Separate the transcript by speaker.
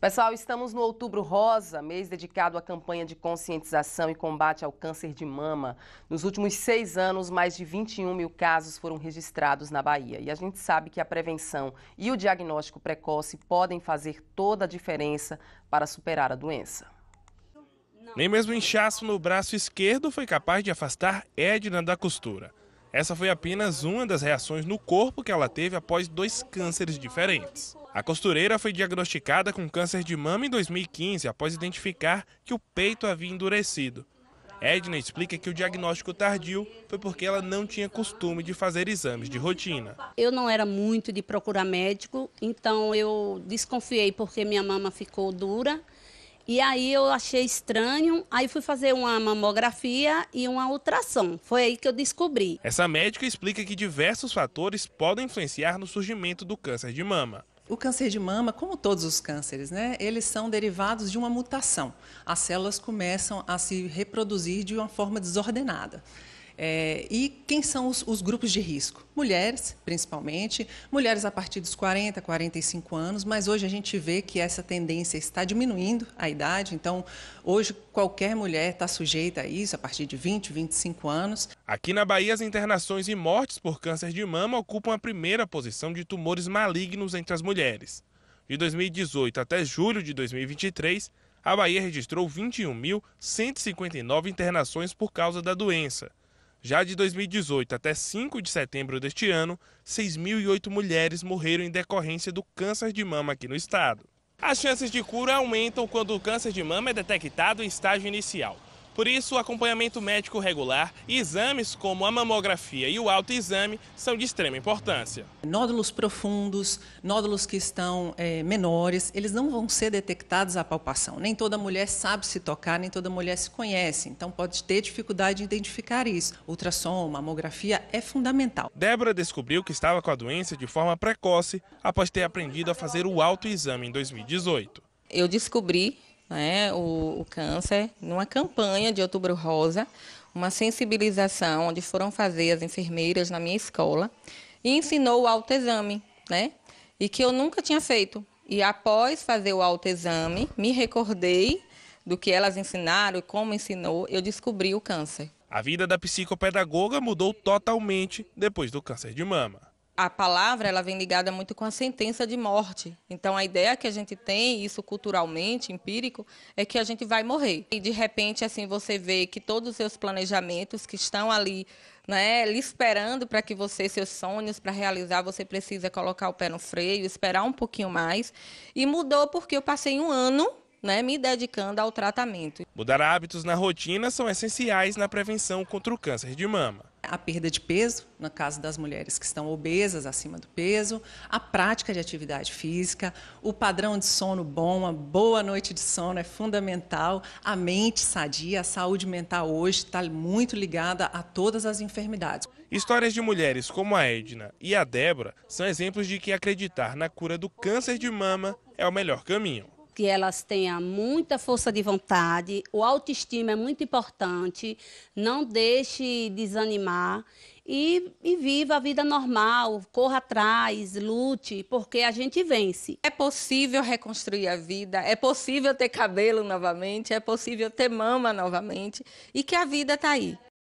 Speaker 1: Pessoal, estamos no Outubro Rosa, mês dedicado à campanha de conscientização e combate ao câncer de mama. Nos últimos seis anos, mais de 21 mil casos foram registrados na Bahia. E a gente sabe que a prevenção e o diagnóstico precoce podem fazer toda a diferença para superar a doença.
Speaker 2: Nem mesmo o inchaço no braço esquerdo foi capaz de afastar Edna da costura. Essa foi apenas uma das reações no corpo que ela teve após dois cânceres diferentes. A costureira foi diagnosticada com câncer de mama em 2015 após identificar que o peito havia endurecido. Edna explica que o diagnóstico tardio foi porque ela não tinha costume de fazer exames de rotina.
Speaker 3: Eu não era muito de procurar médico, então eu desconfiei porque minha mama ficou dura e aí eu achei estranho, aí fui fazer uma mamografia e uma ultrassom. Foi aí que eu descobri.
Speaker 2: Essa médica explica que diversos fatores podem influenciar no surgimento do câncer de mama.
Speaker 4: O câncer de mama, como todos os cânceres, né, eles são derivados de uma mutação. As células começam a se reproduzir de uma forma desordenada. É, e quem são os, os, grupos de risco? Mulheres, principalmente, mulheres a partir dos 40, 45 anos, mas hoje a gente vê que essa tendência está diminuindo a idade, então hoje qualquer mulher está sujeita
Speaker 2: a isso a partir de 20, 25 anos. Aqui na Bahia, as internações e mortes por câncer de mama ocupam a primeira posição de tumores malignos entre as mulheres. De 2018 até julho de 2023, a Bahia registrou 21.159 internações por causa da doença. Já de 2018 até 5 de setembro deste ano, 6.008 mulheres morreram em decorrência do câncer de mama aqui no estado. As chances de cura aumentam quando o câncer de mama é detectado em estágio inicial. Por isso, o acompanhamento médico regular e exames como a mamografia e o autoexame são de extrema importância.
Speaker 4: Nódulos profundos, nódulos que estão é, menores, eles não vão ser detectados à palpação. Nem toda mulher sabe se tocar, nem toda mulher se conhece, então pode ter dificuldade em identificar isso. Ultrassom, mamografia é fundamental.
Speaker 2: Débora descobriu que estava com a doença de forma precoce após ter aprendido a fazer o autoexame em 2018.
Speaker 1: Eu descobri né, o, o câncer, numa campanha de Outubro Rosa, uma sensibilização onde foram fazer as enfermeiras na minha escola e ensinou o autoexame, né? E que eu nunca tinha feito. E após fazer o autoexame, me recordei do que elas ensinaram e como ensinou, eu descobri o câncer.
Speaker 2: A vida da psicopedagoga mudou totalmente depois do câncer de mama
Speaker 1: a palavra ela vem ligada muito com a sentença de morte. Então a ideia que a gente tem, isso culturalmente, empírico, é que a gente vai morrer. E de repente assim você vê que todos os seus planejamentos que estão ali, né, lhe esperando para que você seus sonhos para realizar, você precisa colocar o pé no freio, esperar um pouquinho mais. E mudou porque eu passei um ano né, me dedicando ao tratamento.
Speaker 2: Mudar hábitos na rotina são essenciais na prevenção contra o câncer de mama a perda de peso, no caso das mulheres
Speaker 4: que estão obesas acima do peso, a prática de atividade física, o padrão de sono bom, uma boa noite de sono é fundamental, a mente sadia, a saúde mental hoje está muito ligada a todas as enfermidades.
Speaker 2: Histórias de mulheres como a Edna e a Débora são exemplos de que acreditar na cura do câncer de mama é o melhor caminho
Speaker 3: que elas tenham muita força de vontade, o autoestima é muito importante, não deixe desanimar e, e, viva a vida
Speaker 1: normal, corra atrás, lute, porque a gente vence. É possível reconstruir a vida, é possível ter cabelo novamente, é possível ter mama novamente e que a vida está aí.